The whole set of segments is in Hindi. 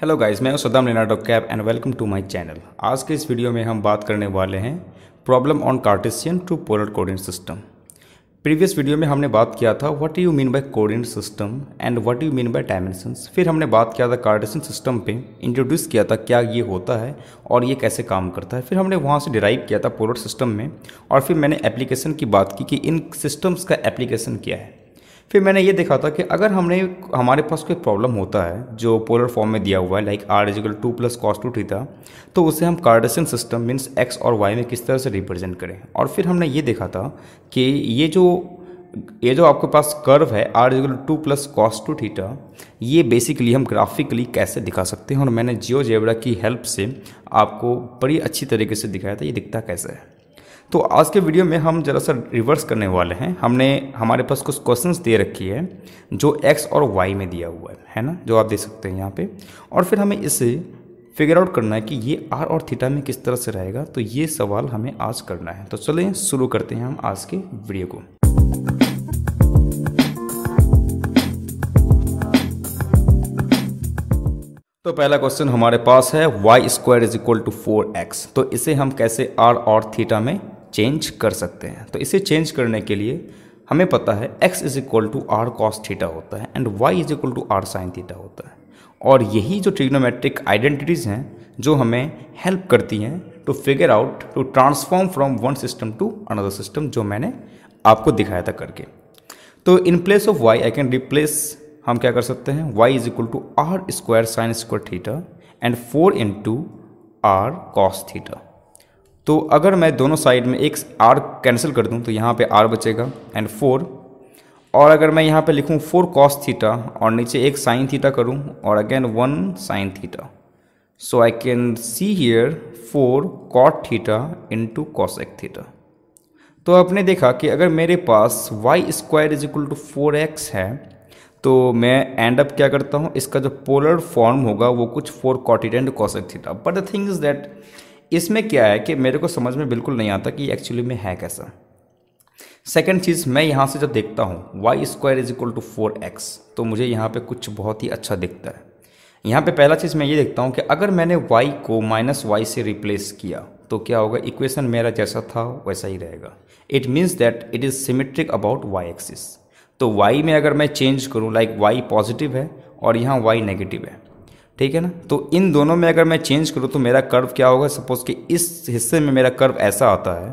हेलो गाइस मैं सदाम लेना डॉ कैब and welcome to my channel आज के इस वीडियो में हम बात करने वाले हैं problem on Cartesian to polar coordinate system previous video में हमने बात किया था what you mean by coordinate system and what you mean by dimensions फिर हमने बात किया था कार्टेशियन सिस्टम पर इंट्रोड्यूस किया था क्या ये होता है और ये कैसे काम करता है फिर हमने वहाँ से डिराइव किया था पोलर सिस्टम में और फिर मैंने एप्लीकेशन की बात की कि इन सिस्टम्स का एप्लीकेशन क्या है फिर मैंने ये देखा था कि अगर हमने हमारे पास कोई प्रॉब्लम होता है जो पोलर फॉर्म में दिया हुआ है like r is equal to plus cos two theta तो उसे हम कार्डेशन सिस्टम मीन्स एक्स और वाई में किस तरह से रिप्रेजेंट करें और फिर हमने ये देखा था कि ये जो ये जो आपके पास कर्व है r is equal to plus cos two theta ये बेसिकली हम ग्राफिकली कैसे दिखा सकते हैं और मैंने जियो जेबरा की हेल्प से आपको बड़ी अच्छी तरीके से दिखाया था ये दिखता कैसे है तो आज के वीडियो में हम ज़रा सा रिवर्स करने वाले हैं हमने हमारे पास कुछ क्वेश्चन दे रखी है जो एक्स और वाई में दिया हुआ है है ना जो आप देख सकते हैं यहाँ पे और फिर हमें इसे फिगर आउट करना है कि ये आर और थीटा में किस तरह से रहेगा तो ये सवाल हमें आज करना है तो चलिए शुरू करते हैं हम आज के वीडियो को तो पहला क्वेश्चन हमारे पास है y square is equal to four x तो इसे हम कैसे आर और थीटा में चेंज कर सकते हैं तो इसे चेंज करने के लिए हमें पता है x is equal to r cos theta होता है and y is equal to r sine theta होता है और यही जो ट्रिग्नोमेट्रिक आइडेंटिटीज़ हैं जो हमें हेल्प करती हैं to figure out to transform from one system to another system जो मैंने आपको दिखाया था करके तो in place of y I can replace हम क्या कर सकते हैं y is equal to r square sine square theta and four into r cos theta तो अगर मैं दोनों साइड में एक आर कैंसिल कर दूं तो यहाँ पे आर बचेगा एंड फोर और अगर मैं यहाँ पे लिखूँ फोर कॉस थीटा और नीचे एक साइन थीटा करूँ और again one sine theta so I can see here four cot theta into cosec theta तो आपने देखा कि अगर मेरे पास y square is equal to four x है तो मैं एंड अप क्या करता हूँ इसका जो पोलर फॉर्म होगा वो कुछ four cot theta and cosec theta but the thing is that इसमें क्या है कि मेरे को समझ में बिल्कुल नहीं आता कि एक्चुअली में है कैसा सेकेंड चीज़ मैं यहाँ से जब देखता हूँ y square is equal to four x तो मुझे यहाँ पे कुछ बहुत ही अच्छा दिखता है यहाँ पे पहला चीज़ मैं ये देखता हूँ कि अगर मैंने y को माइनस वाई से रिप्लेस किया तो क्या होगा इक्वेशन मेरा जैसा था वैसा ही रहेगा it means that it is symmetric about y axis तो y में अगर मैं चेंज करूँ लाइक like y पॉजिटिव है और यहाँ y नेगेटिव है ठीक है ना तो इन दोनों में अगर मैं चेंज करूँ तो मेरा कर्व क्या होगा सपोज कि इस हिस्से में मेरा कर्व ऐसा आता है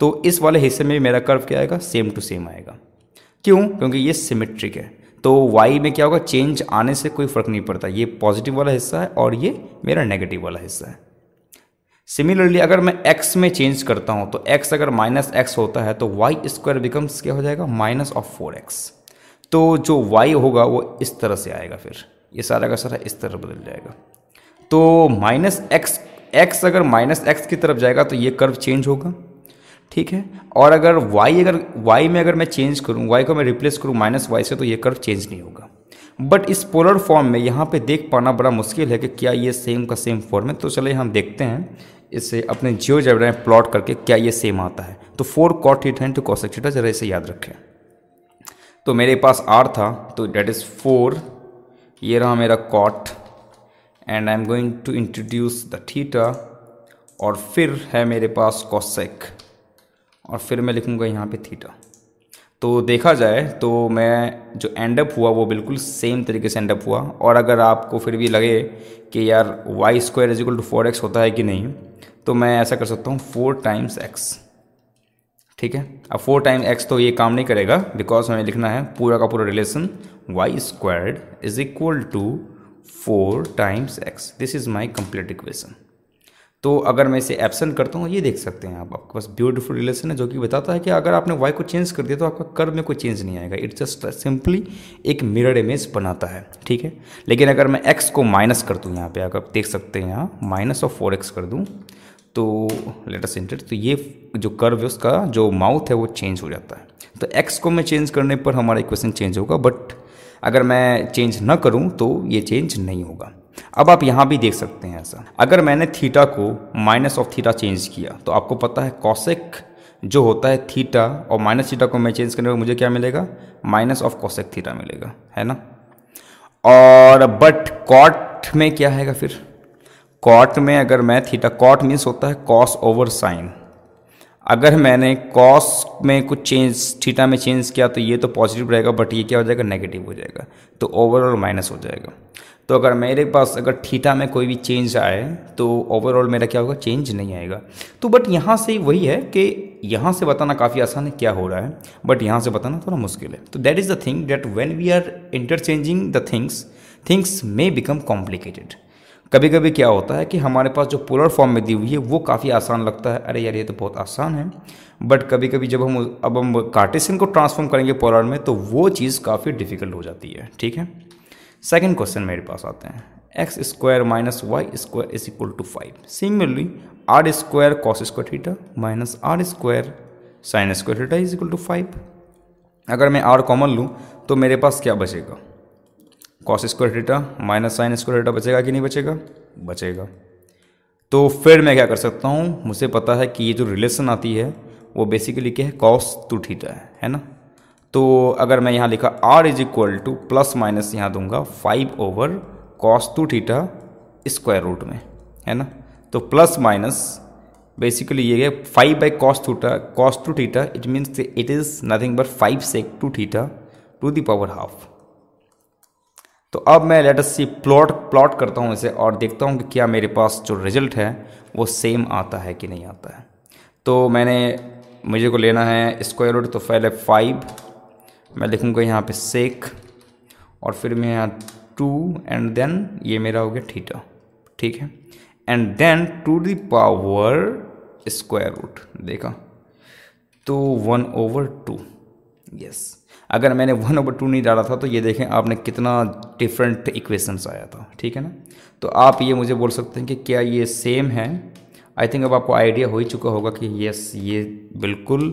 तो इस वाले हिस्से में भी मेरा कर्व क्या आएगा सेम टू सेम आएगा क्यों क्योंकि ये सिमेट्रिक है तो y में क्या होगा चेंज आने से कोई फ़र्क नहीं पड़ता ये पॉजिटिव वाला हिस्सा है और ये मेरा नेगेटिव वाला हिस्सा है सिमिलरली अगर मैं x में चेंज करता हूँ तो x अगर माइनस एक्स होता है तो वाई स्क्वायर बिकम्स क्या हो जाएगा माइनस ऑफ फोर एक्स तो जो y होगा वो इस तरह से आएगा फिर ये सारा का सारा इस तरह बदल जाएगा तो माइनस एक्स एक्स अगर माइनस एक्स की तरफ जाएगा तो ये कर्व चेंज होगा ठीक है और अगर वाई अगर वाई में अगर मैं चेंज करूँ वाई को मैं रिप्लेस करूँ माइनस वाई से तो ये कर्व चेंज नहीं होगा बट इस पोलर फॉर्म में यहाँ पे देख पाना बड़ा मुश्किल है कि क्या ये सेम का सेम फॉर्म है तो चले हम देखते हैं इसे अपने जियो जेबरा में प्लॉट करके क्या ये सेम आता है तो four cot theta into cosec theta जरा इसे याद रखें तो मेरे पास आर था तो डेट इज़ फोर ये रहा मेरा cot and I am going to introduce the theta और फिर है मेरे पास कॉसेक और फिर मैं लिखूँगा यहाँ पे थीटा तो देखा जाए तो मैं जो एंड अप हुआ वो बिल्कुल सेम तरीके से एंड अप हुआ और अगर आपको फिर भी लगे कि यार y square is equal to four x होता है कि नहीं तो मैं ऐसा कर सकता हूँ फोर टाइम्स एक्स ठीक है अब फोर टाइम एक्स तो ये काम नहीं करेगा बिकॉज हमें लिखना है पूरा का पूरा relation y squared is equal to four times x this is my complete equation तो अगर मैं इसे एबसेंट करता हूँ ये देख सकते हैं आप आपके पास ब्यूटीफुल रिलेशन है जो कि बताता है कि अगर आपने वाई को चेंज कर दिया तो आपका कर्व में कोई चेंज नहीं आएगा इट्स जस्ट सिंपली एक मिरर इमेज बनाता है ठीक है लेकिन अगर मैं एक्स को माइनस कर दूँ यहाँ पे अगर देख सकते हैं यहाँ माइनस ऑफ फोर एक्स कर दूँ तो लेटर इंटर तो ये जो कर्व है उसका जो माउथ है वो चेंज हो जाता है तो एक्स को मैं चेंज करने पर हमारा इक्वेशन चेंज होगा बट अगर मैं चेंज न करूँ तो ये चेंज नहीं होगा अब आप यहाँ भी देख सकते हैं ऐसा अगर मैंने थीटा को माइनस ऑफ थीटा चेंज किया तो आपको पता है कॉसेक जो होता है थीटा और माइनस थीटा को मैं चेंज करने पर मुझे क्या मिलेगा माइनस ऑफ कॉसेक थीटा मिलेगा है ना और बट कॉट में क्या हैगा फिर कॉट में अगर मैं थीटा कॉट मीन्स होता है कॉस ओवर साइन अगर मैंने कॉस में कुछ चेंज थीटा में चेंज किया तो ये तो पॉजिटिव रहेगा बट ये क्या हो जाएगा नेगेटिव हो जाएगा तो ओवरऑल माइनस हो जाएगा तो अगर मेरे पास अगर थीटा में कोई भी चेंज आए तो ओवरऑल मेरा क्या होगा चेंज नहीं आएगा तो बट यहाँ से वही है कि यहाँ से बताना काफ़ी आसान है क्या हो रहा है बट यहाँ से बताना थोड़ा मुश्किल है तो that is the thing that when we are interchanging the things things may become complicated कभी कभी क्या होता है कि हमारे पास जो पोलर फॉर्म में दी हुई है वो काफ़ी आसान लगता है अरे यार ये तो बहुत आसान है बट कभी कभी जब हम अब हम कार्टेशियन को ट्रांसफॉर्म करेंगे पोलर में तो वो चीज़ काफ़ी डिफिकल्ट हो जाती है ठीक है सेकेंड क्वेश्चन मेरे पास आते हैं x square minus y square is equal to five similarly r square cos square theta minus r square sine square theta is equal to five अगर मैं आर कॉमन लूँ तो मेरे पास क्या बचेगा cos square theta minus sine square theta बचेगा कि नहीं बचेगा बचेगा तो फिर मैं क्या कर सकता हूँ मुझे पता है कि ये जो रिलेशन आती है वो बेसिकली क्या है कॉस टू थीटा है है ना तो अगर मैं यहाँ लिखा r is equal to plus minus यहाँ दूंगा five over cos two theta square root में है ना तो प्लस माइनस बेसिकली ये है five by cos theta cos two theta it means it is nothing but five sec two theta to the power half तो अब मैं लेटस सी प्लॉट प्लॉट करता हूँ इसे और देखता हूँ कि क्या मेरे पास जो रिजल्ट है वो सेम आता है कि नहीं आता है तो मैंने मुझे को लेना है स्क्वायर रूट तो पहले फाइव मैं लिखूँगा यहाँ पे सेक और फिर मैं यहाँ टू एंड देन ये मेरा हो गया ठीटा ठीक है and then to the power square root देखा तो वन ओवर टू यस अगर मैंने वन ओवर टू नहीं डाला था तो ये देखें आपने कितना डिफरेंट इक्वेशंस आया था ठीक है ना तो आप ये मुझे बोल सकते हैं कि क्या ये सेम है आई थिंक अब आपको आइडिया हो ही चुका होगा कि यस ये बिल्कुल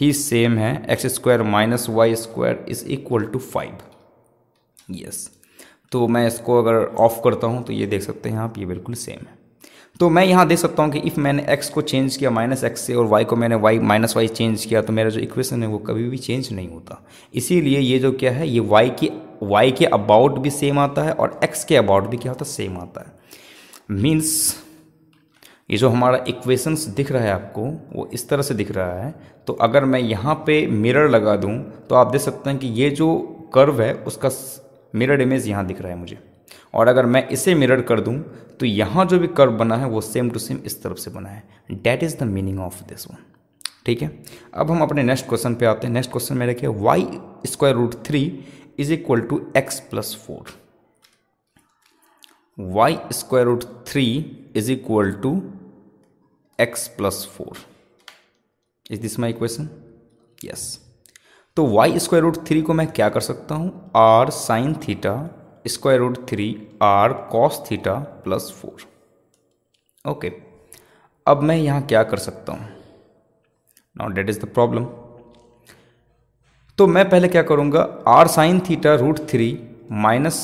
ही सेम है x square minus y square is equal to five yes तो मैं इसको अगर ऑफ़ करता हूँ तो ये देख सकते हैं आप ये बिल्कुल सेम है तो मैं यहाँ देख सकता हूँ कि इफ़ मैंने x को चेंज किया माइनस एक्स से और y को मैंने y माइनस वाई चेंज किया तो मेरा जो इक्वेशन है वो कभी भी चेंज नहीं होता इसीलिए ये जो क्या है ये y के y के अबाउट भी सेम आता है और x के अबाउट भी क्या होता है सेम आता है मीन्स ये जो हमारा इक्वेशंस दिख रहा है आपको वो इस तरह से दिख रहा है तो अगर मैं यहाँ पे मिरर लगा दूँ तो आप देख सकते हैं कि ये जो कर्व है उसका मिरर इमेज यहाँ दिख रहा है मुझे और अगर मैं इसे मिरर कर दूं तो यहाँ जो भी कर्व बना है वो सेम टू सेम इस तरफ से बना है that is the meaning of this one ठीक है अब हम अपने नेक्स्ट क्वेश्चन पे आते हैं नेक्स्ट क्वेश्चन में रखिए y square root three is equal to x plus four y square root three is equal to x plus four is this my equation yes तो वाई स्क्वायर रूट थ्री को मैं क्या कर सकता हूँ r sine theta square root three r cos theta plus four okay अब मैं यहाँ क्या कर सकता हूँ now that is the problem तो मैं पहले क्या करूँगा are sine theta root three minus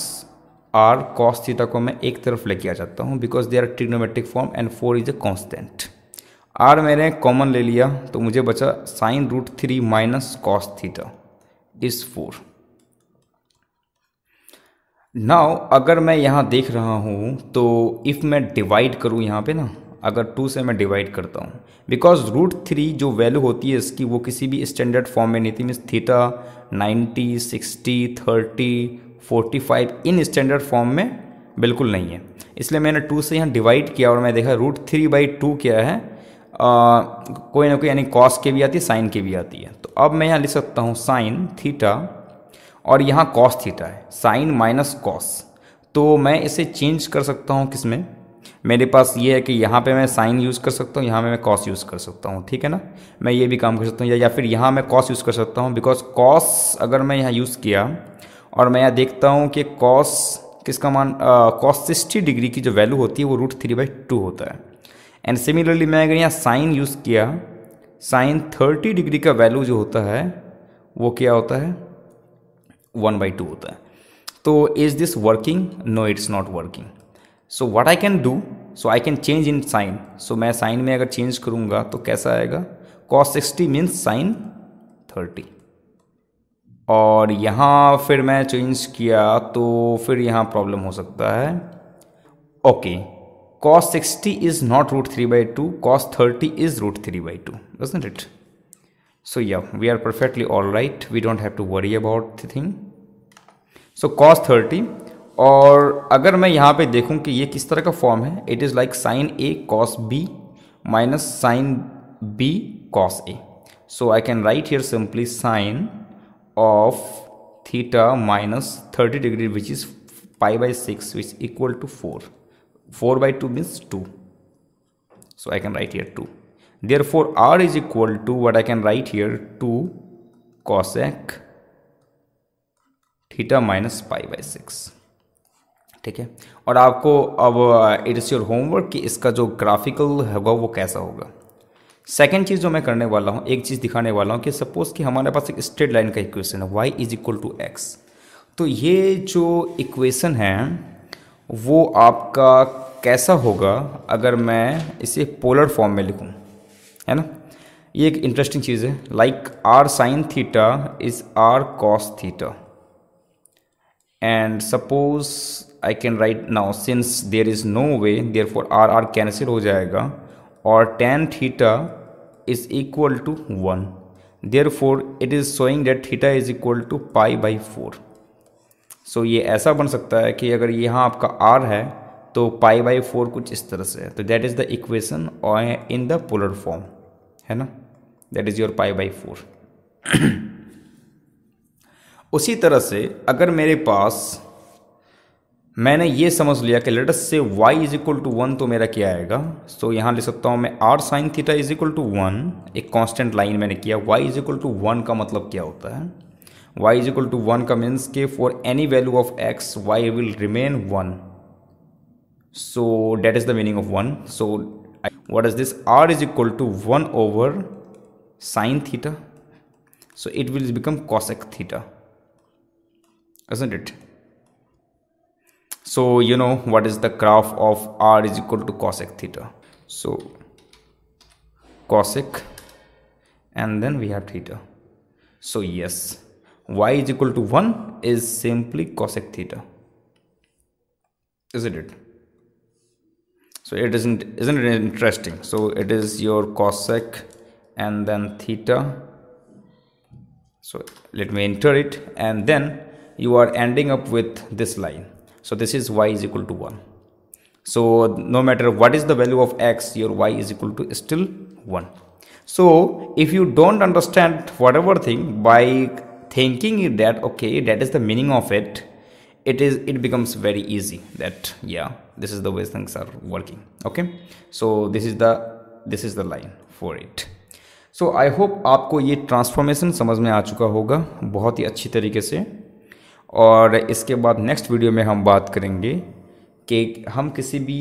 r cos theta को मैं एक तरफ लेके आ जाता हूँ because they are trigonometric form and four is a constant r मैंने कॉमन ले लिया तो मुझे बचा sine root three minus cos theta is four now अगर मैं यहाँ देख रहा हूँ तो इफ़ मैं डिवाइड करूँ यहाँ पे ना अगर टू से मैं डिवाइड करता हूँ बिकॉज रूट थ्री जो वैल्यू होती है इसकी वो किसी भी स्टैंडर्ड फॉर्म में नहीं थी means theta ninety sixty thirty forty five in standard form में बिल्कुल नहीं है इसलिए मैंने टू से यहाँ डिवाइड किया और मैं देखा रूट थ्री बाई टू क्या है आ, कोई ना कोई यानी कॉस के भी आती है साइन के भी आती है तो अब मैं यहाँ लिख सकता हूँ साइन थीटा और यहाँ कॉस थीटा है साइन माइनस कॉस तो मैं इसे चेंज कर सकता हूँ किस में मेरे पास ये है कि यहाँ पे मैं साइन यूज़ कर सकता हूँ यहाँ पे मैं कॉस यूज़ कर सकता हूँ ठीक है ना मैं ये भी काम कर सकता हूँ या, या फिर यहाँ मैं कॉस यूज़ कर सकता हूँ बिकॉज कॉस अगर मैं यहाँ यूज़ किया और मैं यहाँ देखता हूँ कि कॉस किसका मान कॉस सिक्सटी डिग्री की जो वैल्यू होती है वो रूट थ्री बाई टू होता है एंड सिमिलरली मैं अगर यहाँ साइन यूज़ किया साइन थर्टी डिग्री का वैल्यू जो होता है वो क्या होता है वन बाई टू होता है तो is this working no it's not working so what I can do so I can change in sine so मैं साइन में अगर चेंज करूँगा तो कैसा आएगा cos sixty means sine thirty और यहाँ फिर मैं चेंज किया तो फिर यहाँ प्रॉब्लम हो सकता है okay cos sixty is not root three by two cos thirty is root three by two doesn't it so yeah we are perfectly all right we don't have to worry about the thing so cos 30 और अगर मैं यहाँ पे देखूँ कि ये किस तरह का फॉर्म है it is like sine A cos B minus sine B cos A so I can write here simply sine of theta minus thirty degree which is pi by six which equal to four four by two means two so I can write here 2 therefore r is equal to what i can write here 2 cosec theta minus pi by six ठीक है और आपको अब इट इज़ योर होमवर्क कि इसका जो ग्राफिकल होगा वो कैसा होगा सेकेंड चीज़ जो मैं करने वाला हूँ एक चीज़ दिखाने वाला हूँ कि सपोज़ कि हमारे पास एक स्ट्रेट लाइन का इक्वेशन है y is equal to x तो ये जो इक्वेशन है वो आपका कैसा होगा अगर मैं इसे पोलर फॉर्म में लिखूँ है ना ये एक इंटरेस्टिंग चीज़ है like R sine theta is R cos theta and suppose I can write now since there is no way therefore R R cancel हो जाएगा और tan theta is equal to one therefore it is showing that theta is equal to pi by four so ये ऐसा बन सकता है कि अगर यहाँ आपका आर है तो पाई बाई फोर कुछ इस तरह से है तो that is the equation in the polar form है ना that is your pi by four उसी तरह से अगर मेरे पास मैंने ये समझ लिया कि let's say y is equal to one तो मेरा क्या आएगा सो so, यहाँ ले सकता हूँ मैं r sine theta is equal to one एक कांस्टेंट लाइन मैंने किया y is equal to one का मतलब क्या होता है y is equal to one का मीन्स के for any value of x y will remain one so that is the meaning of one सो what is this r is equal to 1 over sine theta so it will become cosec theta isn't it so you know what is the graph of r is equal to cosec theta so cosec and then we have theta so yes y is equal to 1 is simply cosec theta isn't it so it isn't isn't it interesting so it is your cosec and then theta so let me enter it and then you are ending up with this line so this is y is equal to 1 so no matter what is the value of x your y is equal to still 1 so if you don't understand whatever thing by thinking that okay that is the meaning of it it is it becomes very easy that yeah this is the way things are working okay so this is the this is the line for it so I hope आपको ये ट्रांसफॉर्मेशन समझ में आ चुका होगा बहुत ही अच्छी तरीके से और इसके बाद नेक्स्ट वीडियो में हम बात करेंगे कि हम किसी भी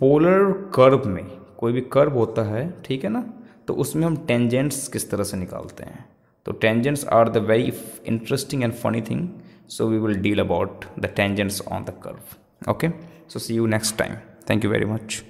पोलर कर्व में कोई भी कर्व होता है ठीक है ना तो उसमें हम टेंजेंट्स किस तरह से निकालते हैं तो tangents are the very interesting and funny thing so we will deal about the tangents on the curve okay so see you next time thank you very much